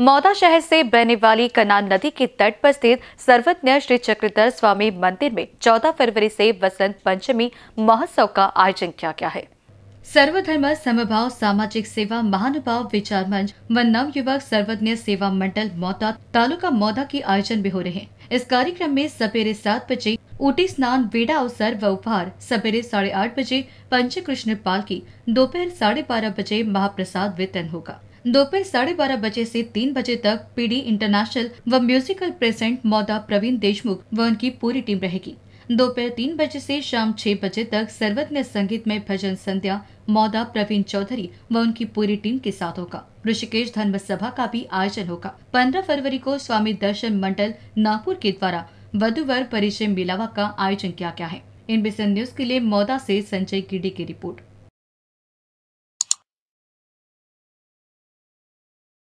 मौदा शहर से बहने वाली कनान नदी के तट पर स्थित सर्वज्ञ श्री चक्रधर स्वामी मंदिर में 14 फरवरी से वसंत पंचमी महोत्सव का आयोजन किया गया है सर्वधर्म समभाव सामाजिक सेवा महानुभाव विचार मंच व नव युवक सर्वज्ञ सेवा मंडल मौदा तालुका मौदा के आयोजन भी हो रहे हैं इस कार्यक्रम में सवेरे सात बजे ऊटी स्नान वेड़ा अवसर व उपहार सवेरे साढ़े आठ बजे पंच पाल पालकी दोपहर साढ़े बारह बजे महाप्रसाद वितरण होगा दोपहर साढ़े बारह बजे से तीन बजे तक पीडी इंटरनेशनल व म्यूजिकल प्रेजेंट मौदा प्रवीण देशमुख व उनकी पूरी टीम रहेगी दोपहर तीन बजे से शाम छह बजे तक सर्वज्ञ संगीत में भजन संध्या मौदा प्रवीण चौधरी व उनकी पूरी टीम के साथ होगा ऋषिकेश धर्म सभा का भी आयोजन होगा पंद्रह फरवरी को स्वामी दर्शन मंडल नागपुर के द्वारा वधु वर परिचय मिलावा का आयोजन किया गया है इन बिजनेस न्यूज के लिए मौदा से संजय गिडी की रिपोर्ट